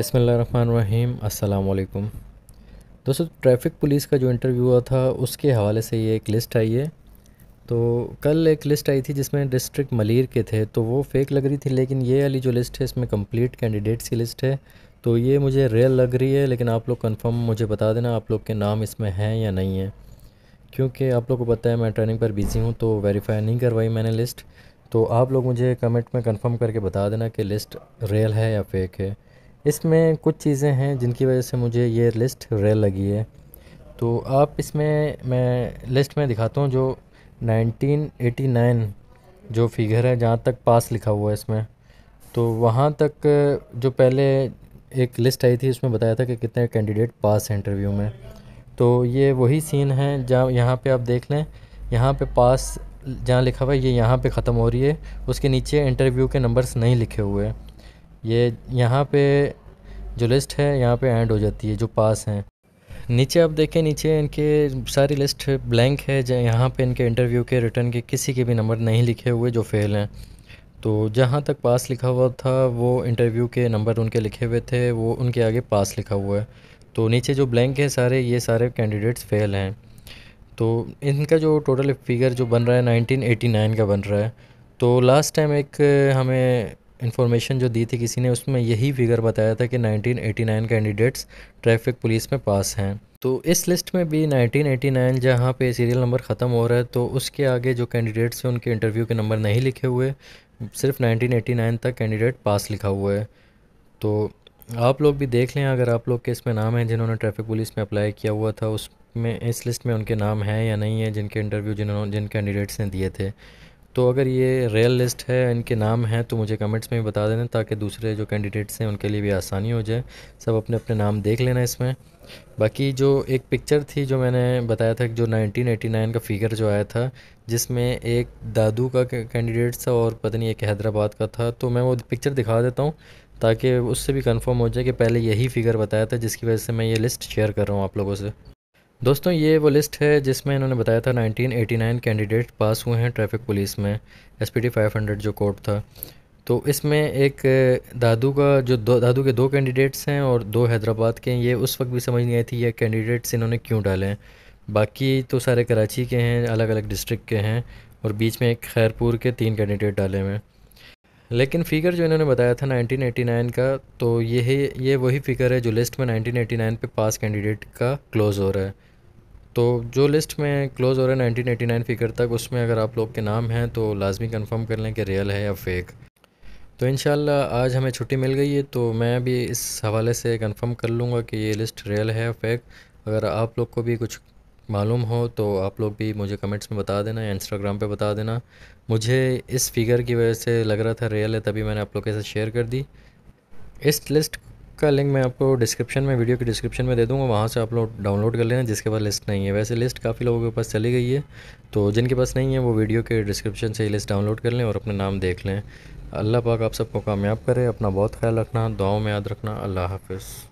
बसमीम अल्लाम दोस्तों ट्रैफिक पुलिस का जो इंटरव्यू हुआ था उसके हवाले से ये एक लिस्ट आई है तो कल एक लिस्ट आई थी जिसमें डिस्ट्रिक्ट मलिर के थे तो वो फेक लग रही थी लेकिन ये वाली जो लिस्ट है इसमें कंप्लीट कैंडिडेट्स की लिस्ट है तो ये मुझे रियल लग रही है लेकिन आप लोग कंफर्म मुझे बता देना आप लोग के नाम इसमें हैं या नहीं है क्योंकि आप लोग को पता है मैं ट्रेनिंग पर बिज़ी हूँ तो वेरीफाई नहीं करवाई मैंने लिस्ट तो आप लोग मुझे कमेंट में कन्फर्म करके बता देना कि लिस्ट रियल है या फेक है इसमें कुछ चीज़ें हैं जिनकी वजह से मुझे ये लिस्ट रेयर लगी है तो आप इसमें मैं लिस्ट में दिखाता हूँ जो 1989 जो फिगर है जहाँ तक पास लिखा हुआ है इसमें तो वहाँ तक जो पहले एक लिस्ट आई थी उसमें बताया था कि कितने कैंडिडेट पास हैं इंटरव्यू में तो ये वही सीन है जहाँ यहाँ पे आप देख लें यहाँ पे पास जहाँ लिखा हुआ है ये यहाँ पे ख़त्म हो रही है उसके नीचे इंटरव्यू के नंबर्स नहीं लिखे हुए हैं ये यहाँ पे जो लिस्ट है यहाँ पे एंड हो जाती है जो पास हैं नीचे आप देखें नीचे इनके सारी लिस्ट ब्लैंक है यहाँ पे इनके इंटरव्यू के रिटर्न के किसी के भी नंबर नहीं लिखे हुए जो फेल हैं तो जहाँ तक पास लिखा हुआ था वो इंटरव्यू के नंबर उनके लिखे हुए थे वो उनके आगे पास लिखा हुआ है तो नीचे जो ब्लैंक है सारे ये सारे कैंडिडेट्स फेल हैं तो इनका जो टोटल फिगर जो बन रहा है 1989 का बन रहा है तो लास्ट टाइम एक हमें इन्फॉर्मेशन जो दी थी किसी ने उसमें यही फिगर बताया था कि 1989 कैंडिडेट्स ट्रैफिक पुलिस में पास हैं तो इस लिस्ट में भी 1989 जहाँ पे सीरियल नंबर ख़त्म हो रहा है तो उसके आगे जो कैंडिडेट्स हैं उनके इंटरव्यू के नंबर नहीं लिखे हुए सिर्फ 1989 तक कैंडिडेट पास लिखा हुआ है तो आप लोग भी देख लें अगर आप लोग के इसमें नाम हैं जिन्होंने ट्रैफिक पुलिस में अप्लाई किया हुआ था उसमें इस लिस्ट में उनके नाम हैं या नहीं है जिनके इंटरव्यू जिन्होंने जिन कैंडिडेट्स ने दिए थे तो अगर ये रियल लिस्ट है इनके नाम हैं तो मुझे कमेंट्स में भी बता देना ताकि दूसरे जो कैंडिडेट्स हैं उनके लिए भी आसानी हो जाए सब अपने अपने नाम देख लेना इसमें बाकी जो एक पिक्चर थी जो मैंने बताया था जो 1989 का फिगर जो आया था जिसमें एक दादू का कैंडिडेट था और पता नहीं एक हैदराबाद का था तो मैं वो पिक्चर दिखा देता हूँ ताकि उससे भी कन्फर्म हो जाए कि पहले यही फ़िगर बताया था जिसकी वजह से मैं ये लिस्ट शेयर कर रहा हूँ आप लोगों से दोस्तों ये वो लिस्ट है जिसमें इन्होंने बताया था 1989 कैंडिडेट पास हुए हैं ट्रैफिक पुलिस में एस पी 500 जो कोर्ट था तो इसमें एक दादू का जो दो दादू के दो कैंडिडेट्स हैं और दो हैदराबाद के हैं ये उस वक्त भी समझ नहीं आई थी ये कैंडिडेट्स इन्होंने क्यों डाले हैं बाकी तो सारे कराची के हैं अलग अलग डिस्ट्रिक्ट के हैं और बीच में एक खैरपुर के तीन कैंडिडेट डाले हुए हैं लेकिन फ़िगर जो इन्होंने बताया था 1989 का तो यही ये वही फ़िगर है जो लिस्ट में 1989 पे पास कैंडिडेट का क्लोज़ हो रहा है तो जो लिस्ट में क्लोज़ हो रहा है एटी नाइन फिगर तक उसमें अगर आप लोग के नाम हैं तो लाजमी कन्फर्म कर लें कि रियल है या फेक तो इन आज हमें छुट्टी मिल गई है तो मैं भी इस हवाले से कन्फर्म कर लूँगा कि ये लिस्ट रियल है या फेक अगर आप लोग को भी कुछ मालूम हो तो आप लोग भी मुझे कमेंट्स में बता देना या इंस्टाग्राम पे बता देना मुझे इस फिगर की वजह से लग रहा था रियल है तभी मैंने आप लोग के साथ शेयर कर दी इस लिस्ट का लिंक मैं आपको डिस्क्रिप्शन में वीडियो के डिस्क्रिप्शन में दे दूँगा वहाँ से आप लोग डाउनलोड कर लेना जिसके पास लिस्ट नहीं है वैसे लिस्ट काफ़ी लोगों के पास चली गई है तो जिनके पास नहीं है वो वीडियो के डिस्क्रिप्शन से ही लिस्ट डाउनलोड कर लें और अपने नाम देख लें अल्लाह पाक आप सबको कामयाब करे अपना बहुत ख्याल रखना दुआओं में याद रखना अल्लाह हाफिज़